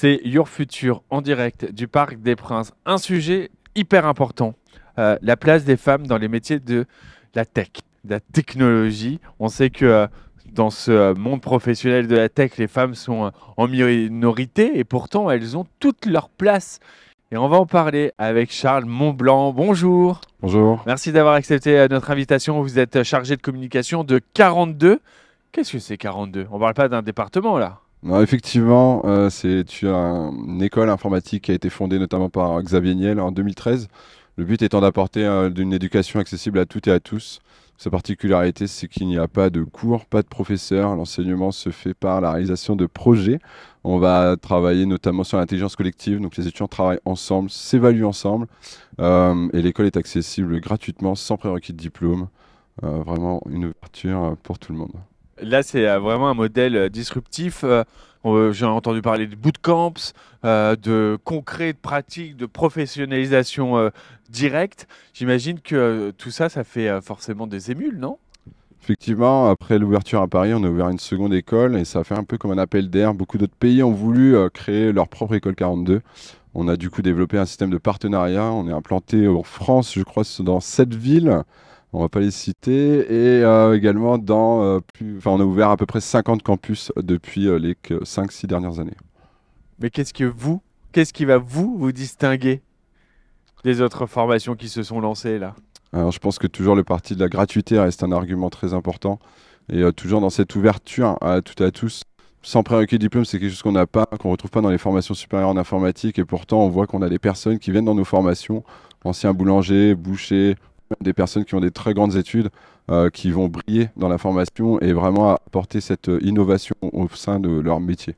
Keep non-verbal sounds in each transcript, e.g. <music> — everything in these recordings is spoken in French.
C'est Your Future en direct du Parc des Princes. Un sujet hyper important, euh, la place des femmes dans les métiers de la tech, de la technologie. On sait que euh, dans ce monde professionnel de la tech, les femmes sont euh, en minorité et pourtant elles ont toute leur place. Et on va en parler avec Charles Montblanc. Bonjour. Bonjour. Merci d'avoir accepté notre invitation. Vous êtes chargé de communication de 42. Qu'est-ce que c'est 42 On ne parle pas d'un département là effectivement, euh, c'est une école informatique qui a été fondée notamment par Xavier Niel en 2013. Le but étant d'apporter euh, une éducation accessible à toutes et à tous. Sa particularité, c'est qu'il n'y a pas de cours, pas de professeurs. L'enseignement se fait par la réalisation de projets. On va travailler notamment sur l'intelligence collective. Donc, les étudiants travaillent ensemble, s'évaluent ensemble. Euh, et l'école est accessible gratuitement, sans prérequis de diplôme. vraiment une ouverture pour tout le monde. Là, c'est euh, vraiment un modèle euh, disruptif. Euh, j'ai entendu parler de bootcamps, de concret, de pratique, de professionnalisation directe. J'imagine que tout ça, ça fait forcément des émules, non Effectivement, après l'ouverture à Paris, on a ouvert une seconde école et ça fait un peu comme un appel d'air. Beaucoup d'autres pays ont voulu créer leur propre école 42. On a du coup développé un système de partenariat. On est implanté en France, je crois, dans sept villes on va pas les citer. Et euh, également, dans, euh, on a ouvert à peu près 50 campus euh, depuis les 5-6 dernières années. Mais qu'est-ce que vous, qu'est-ce qui va vous, vous distinguer des autres formations qui se sont lancées là Alors, je pense que toujours le parti de la gratuité reste un argument très important. Et toujours dans cette ouverture à tout à tous, sans prérequis diplôme, c'est quelque chose qu'on n'a pas, qu'on retrouve pas dans les formations supérieures en informatique. Et pourtant, on voit qu'on a des personnes qui viennent dans nos formations, anciens boulangers, bouchers, des personnes qui ont des très grandes études, euh, qui vont briller dans la formation et vraiment apporter cette euh, innovation au sein de leur métier.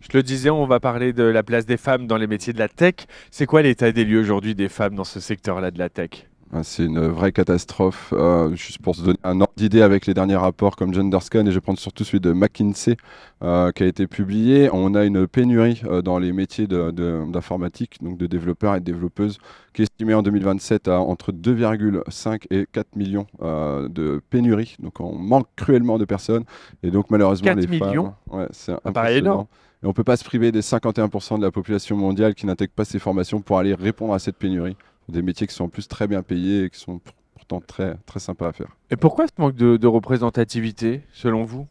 Je le disais, on va parler de la place des femmes dans les métiers de la tech. C'est quoi l'état des lieux aujourd'hui des femmes dans ce secteur-là de la tech ah, c'est une vraie catastrophe. Euh, juste pour se donner un ordre d'idée avec les derniers rapports comme Genderscan, et je prends surtout celui de McKinsey euh, qui a été publié, on a une pénurie euh, dans les métiers d'informatique, donc de développeurs et de développeuses, qui est estimée en 2027 à entre 2,5 et 4 millions de pénuries. Donc on manque cruellement de personnes. Et donc malheureusement, 4 les millions femmes. Ouais, c'est énorme. Et on ne peut pas se priver des 51% de la population mondiale qui n'intègre pas ces formations pour aller répondre à cette pénurie des métiers qui sont en plus très bien payés et qui sont pourtant très, très sympas à faire. Et pourquoi ce manque de, représentativité, selon vous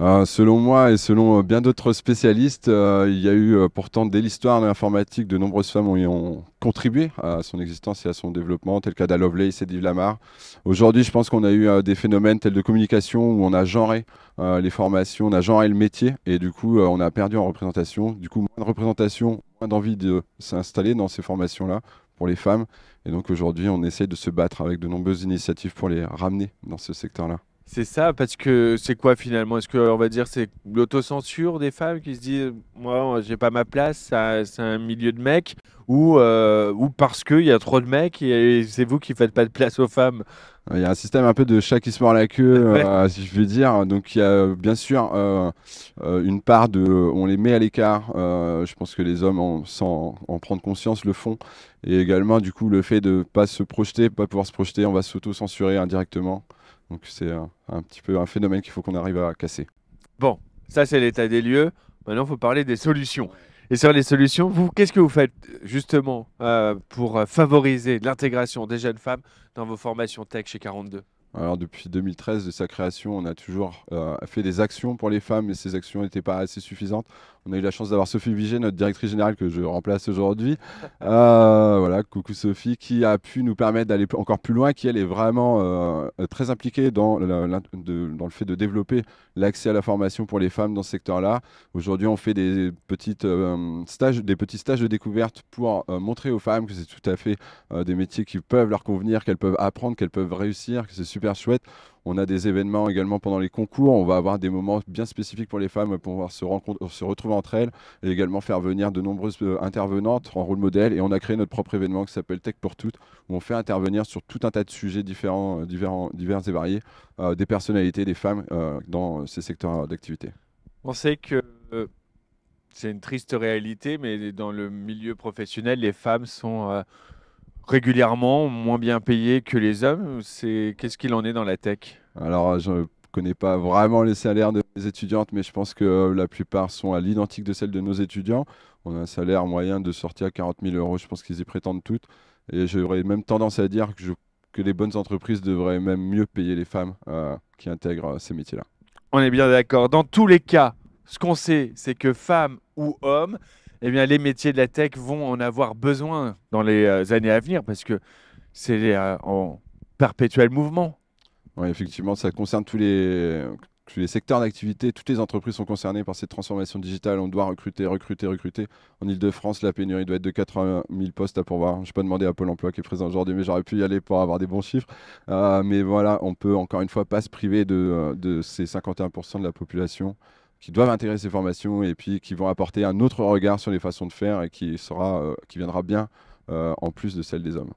ah, selon moi et selon euh, bien d'autres spécialistes, euh, il y a eu euh, pourtant dès l'histoire de l'informatique, de nombreuses femmes qui ont contribué à son existence et à son développement, tel le cas Lovelace et d'Yves Lamar. Aujourd'hui, je pense qu'on a eu des phénomènes tels de communication où on a genré les formations, on a genré le métier et du coup, on a perdu en représentation. Du coup, moins de représentation, moins d'envie de s'installer dans ces formations-là pour les femmes. Et donc aujourd'hui, on essaie de se battre avec de nombreuses initiatives pour les ramener dans ce secteur-là. C'est ça, parce que c'est quoi finalement Est-ce que on va dire c'est l'autocensure des femmes qui se disent moi j'ai pas ma place, c'est un milieu de mecs, ou euh, ou parce qu'il y a trop de mecs et c'est vous qui faites pas de place aux femmes. Il y a un système un peu de chat qui se mord la queue, <laughs> euh, si je veux dire. Donc il y a euh, bien sûr une part de, on les met à l'écart. je pense que les hommes, en, sans en prendre conscience, le font. Et également, du coup, le fait de pas se projeter, pas pouvoir se projeter, on va s'auto-censurer indirectement. Donc c'est un, petit peu un phénomène qu'il faut qu'on arrive à casser. Bon, ça c'est l'état des lieux. Maintenant, il faut parler des solutions. Et sur les solutions, vous, qu'est-ce que vous faites justement euh, pour favoriser l'intégration des jeunes femmes dans vos formations tech chez 42 alors depuis 2013, de sa création, on a toujours euh, fait des actions pour les femmes, mais ces actions n'étaient pas assez suffisantes. On a eu la chance d'avoir Sophie Vigé, notre directrice générale que je remplace aujourd'hui. <laughs> Euh, voilà, coucou Sophie, qui a pu nous permettre d'aller encore plus loin, qui elle est vraiment euh, très impliquée dans, dans, le fait de développer l'accès à la formation pour les femmes dans ce secteur-là. Aujourd'hui, on fait des petites stages, des petits stages de découverte pour montrer aux femmes que c'est tout à fait des métiers qui peuvent leur convenir, qu'elles peuvent apprendre, qu'elles peuvent réussir, que c'est super chouette. On a des événements également pendant les concours. On va avoir des moments bien spécifiques pour les femmes pour pouvoir se, se retrouver entre elles et également faire venir de nombreuses euh, intervenantes en rôle modèle. Et on a créé notre propre événement qui s'appelle Tech pour toutes, où on fait intervenir sur tout un tas de sujets différents, euh, divers, divers et variés, euh, des personnalités, des femmes dans ces secteurs d'activité. On sait que c'est une triste réalité, mais dans le milieu professionnel, les femmes sont régulièrement, moins bien payés que les hommes. C'est qu'est-ce qu'il en est dans la tech Alors, je ne connais pas vraiment les salaires des étudiantes, mais je pense que euh, la plupart sont à l'identique de celles de nos étudiants. On a un salaire moyen de sortie à 40 000 euros. Je pense qu'ils y prétendent toutes. Et j'aurais même tendance à dire que, que, les bonnes entreprises devraient même mieux payer les femmes euh, qui intègrent euh, ces métiers-là. On est bien d'accord. Dans tous les cas, ce qu'on sait, c'est que femmes ou hommes, et eh bien, les métiers de la tech vont en avoir besoin dans les euh, années à venir parce que c'est euh, en perpétuel mouvement. Oui, effectivement, ça concerne tous les, tous les secteurs d'activité, toutes les entreprises sont concernées par cette transformation digitale. On doit recruter, recruter, recruter. En Ile-de-France, la pénurie doit être de 80 000 postes à pourvoir. Je n'ai pas demandé à Pôle emploi qui est présent aujourd'hui, mais j'aurais pu y aller pour avoir des bons chiffres. Euh, mais voilà, on peut encore une fois pas se priver de ces 51% de la population qui doivent intégrer ces formations et puis qui vont apporter un autre regard sur les façons de faire et qui, sera, euh, qui viendra bien euh, en plus de celle des hommes.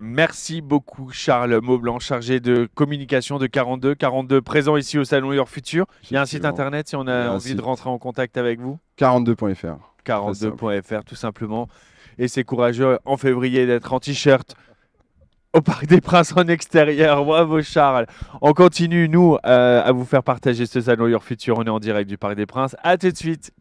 Merci beaucoup Charles Maublanc, chargé de communication de 42. 42 présent ici au Salon Your Future. Il y a un site internet si on a envie de rentrer en contact avec vous 42.fr. 42.fr tout simplement. Et c'est courageux en février d'être en t-shirt au Parc des Princes en extérieur. Bravo Charles. On continue, nous, euh, à vous faire partager ce salon Your Future. On est en direct du Parc des Princes. À tout de suite.